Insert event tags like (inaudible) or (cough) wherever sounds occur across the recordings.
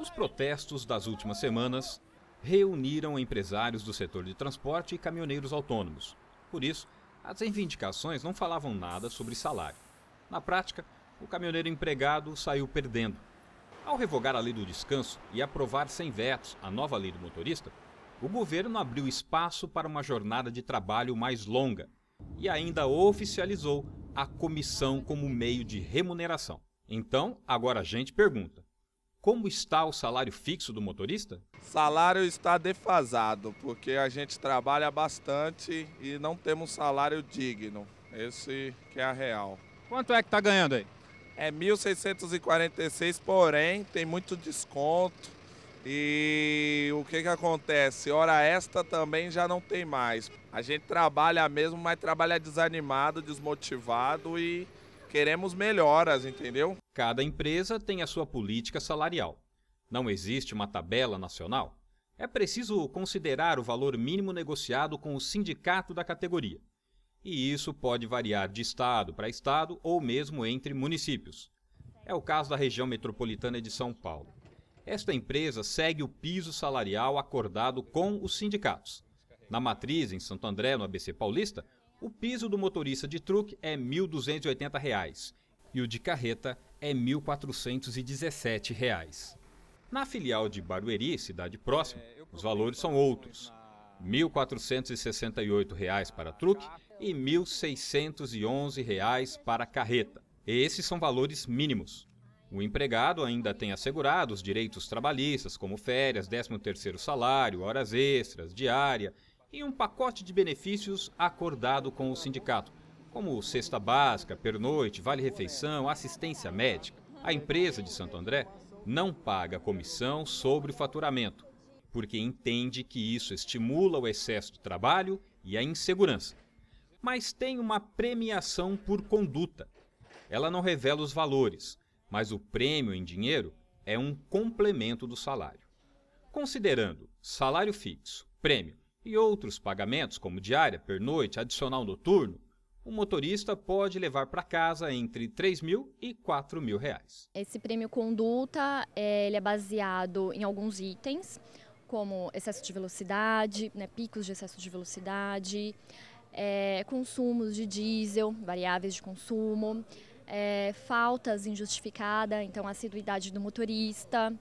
Os protestos das últimas semanas reuniram empresários do setor de transporte e caminhoneiros autônomos. Por isso, as reivindicações não falavam nada sobre salário. Na prática, o caminhoneiro empregado saiu perdendo. Ao revogar a lei do descanso e aprovar sem vetos a nova lei do motorista, o governo abriu espaço para uma jornada de trabalho mais longa e ainda oficializou a comissão como meio de remuneração. Então, agora a gente pergunta: como está o salário fixo do motorista? Salário está defasado, porque a gente trabalha bastante e não temos um salário digno. Esse que é a real. Quanto é que está ganhando aí? É 1.646, porém tem muito desconto. E o que, que acontece? Hora esta também já não tem mais. A gente trabalha mesmo, mas trabalha desanimado, desmotivado e Queremos melhoras, entendeu? Cada empresa tem a sua política salarial. Não existe uma tabela nacional. É preciso considerar o valor mínimo negociado com o sindicato da categoria. E isso pode variar de estado para estado ou mesmo entre municípios. É o caso da região metropolitana de São Paulo. Esta empresa segue o piso salarial acordado com os sindicatos. Na matriz, em Santo André, no ABC Paulista, o piso do motorista de truque é R$ 1.280 e o de carreta é R$ 1.417. Na filial de Barueri, cidade próxima, é, os valores são outros. R$ 1.468 para truque e R$ 1.611 para carreta. Esses são valores mínimos. O empregado ainda tem assegurados direitos trabalhistas, como férias, 13º salário, horas extras, diária e um pacote de benefícios acordado com o sindicato, como cesta básica, pernoite, vale-refeição, assistência médica. A empresa de Santo André não paga comissão sobre o faturamento, porque entende que isso estimula o excesso de trabalho e a insegurança. Mas tem uma premiação por conduta. Ela não revela os valores, mas o prêmio em dinheiro é um complemento do salário. Considerando salário fixo, prêmio e outros pagamentos, como diária, pernoite, adicional noturno, o motorista pode levar para casa entre 3 mil e 4 mil reais. Esse prêmio conduta é, ele é baseado em alguns itens, como excesso de velocidade, né, picos de excesso de velocidade, é, consumos de diesel, variáveis de consumo, é, faltas injustificadas, então assiduidade do motorista,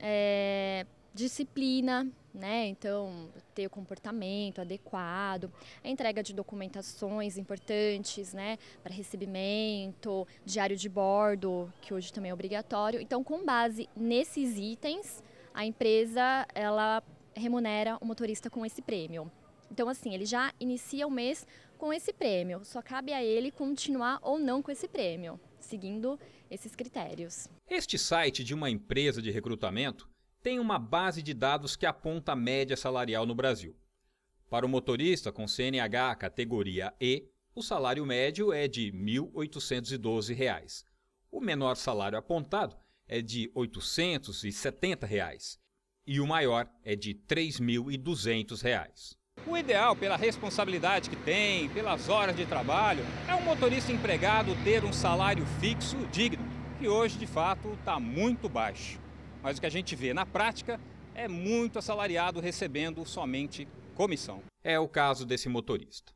é, disciplina, né? Então, ter o comportamento adequado, a entrega de documentações importantes, né, para recebimento, diário de bordo, que hoje também é obrigatório. Então, com base nesses itens, a empresa ela remunera o motorista com esse prêmio. Então, assim, ele já inicia o mês com esse prêmio. Só cabe a ele continuar ou não com esse prêmio, seguindo esses critérios. Este site de uma empresa de recrutamento tem uma base de dados que aponta a média salarial no Brasil. Para o motorista com CNH categoria E, o salário médio é de R$ 1.812. Reais. O menor salário apontado é de R$ 870 reais, e o maior é de R$ 3.200. Reais. O ideal, pela responsabilidade que tem, pelas horas de trabalho, é um motorista empregado ter um salário fixo digno, que hoje de fato está muito baixo. Mas o que a gente vê na prática é muito assalariado recebendo somente comissão. É o caso desse motorista.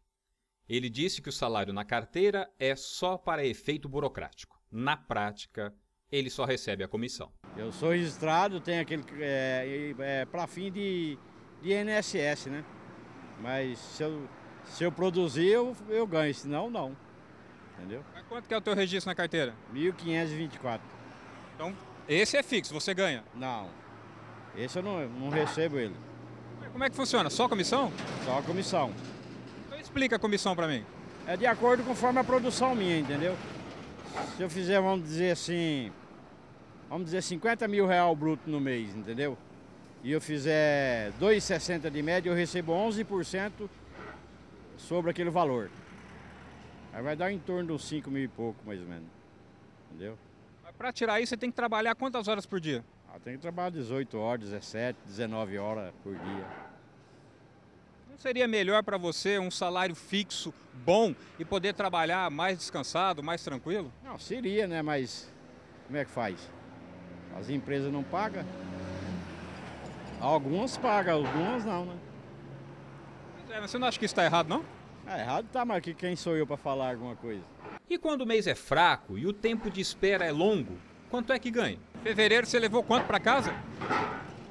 Ele disse que o salário na carteira é só para efeito burocrático. Na prática, ele só recebe a comissão. Eu sou registrado, tenho aquele. É, é, para fim de, de INSS, né? Mas se eu, se eu produzir, eu, eu ganho, senão não. Entendeu? Mas quanto que é o teu registro na carteira? 1.524. Então esse é fixo, você ganha? Não. Esse eu não, não recebo ele. Como é que funciona? Só comissão? Só comissão. Então explica a comissão para mim. É de acordo conforme a produção minha, entendeu? Se eu fizer, vamos dizer assim, vamos dizer 50 mil real bruto no mês, entendeu? E eu fizer 2,60 de média, eu recebo 11% sobre aquele valor. Aí vai dar em torno de uns 5 mil e pouco, mais ou menos. Entendeu? Para tirar isso, você tem que trabalhar quantas horas por dia? Ah, tem que trabalhar 18 horas, 17, 19 horas por dia. Não seria melhor para você um salário fixo bom e poder trabalhar mais descansado, mais tranquilo? Não, seria, né? Mas como é que faz? As empresas não pagam? Algumas pagam, algumas não, né? É, você não acha que isso está errado, não? É, errado tá, mas quem sou eu para falar alguma coisa? E quando o mês é fraco e o tempo de espera é longo, quanto é que ganha? Fevereiro você levou quanto para casa?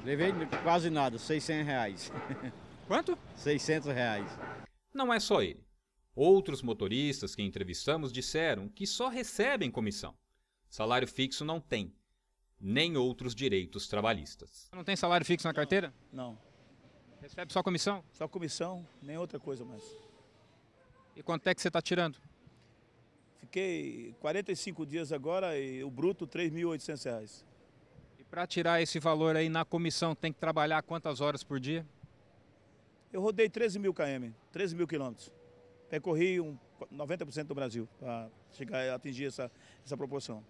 Levei quase nada, 600 reais. (laughs) Quanto? 600 reais. Não é só ele. Outros motoristas que entrevistamos disseram que só recebem comissão. Salário fixo não tem, nem outros direitos trabalhistas. Não tem salário fixo na carteira? Não. não. Recebe só comissão? Só comissão, nem outra coisa mais. E quanto é que você está tirando? Fiquei 45 dias agora e o bruto R$ 3.800. E para tirar esse valor aí na comissão, tem que trabalhar quantas horas por dia? Eu rodei 13 mil km, 13 mil quilômetros. Percorri um 90% do Brasil para atingir essa, essa proporção.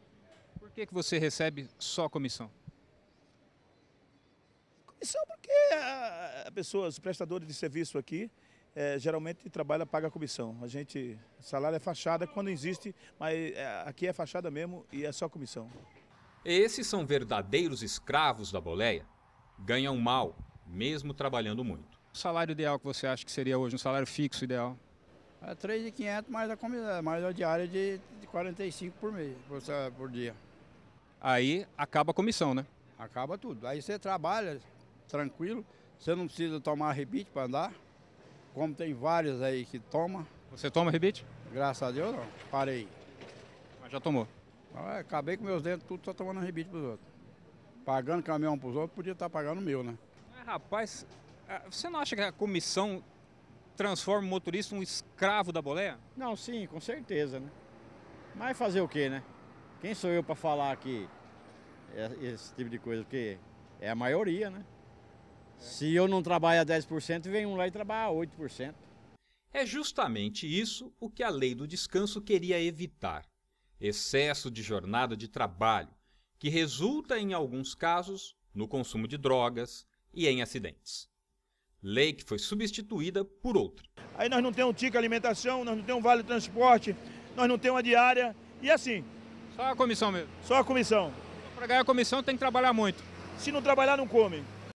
Por que, que você recebe só comissão? Comissão porque a, ah, a pessoas, prestadores de serviço aqui, é, geralmente trabalha paga a comissão. A gente, salário é fachada quando existe, mas é, aqui é fachada mesmo e é só comissão. Esses são verdadeiros escravos da boleia. Ganham mal, mesmo trabalhando muito. O salário ideal que você acha que seria hoje, um salário fixo ideal? É 3.500 mais a comissão, mais a diária de, de 45 por mês, por, por dia. Aí acaba a comissão, né? Acaba tudo. Aí você trabalha tranquilo, você não precisa tomar rebite para andar como tem vários aí que toma. Você toma rebite? Graças a Deus não, parei. Mas já tomou? É, acabei com meus dentes tudo só tomando rebite pros outros. Pagando caminhão pros outros, podia estar tá pagando o meu, né? rapaz, é, você não acha que a comissão transforma o motorista um escravo da boleia? Não, sim, com certeza, né? Mas fazer o quê, né? Quem sou eu para falar que é esse tipo de coisa? Porque é a maioria, né? Se eu não trabalho a 10%, vem um lá e trabalha a 8%. É justamente isso o que a lei do descanso queria evitar: excesso de jornada de trabalho, que resulta, em alguns casos, no consumo de drogas e em acidentes. Lei que foi substituída por outra. Aí nós não temos um tico alimentação, nós não temos um vale transporte, nós não temos uma diária e assim. Só a comissão mesmo? Só a comissão. Para ganhar a comissão tem que trabalhar muito. Se não trabalhar, não come.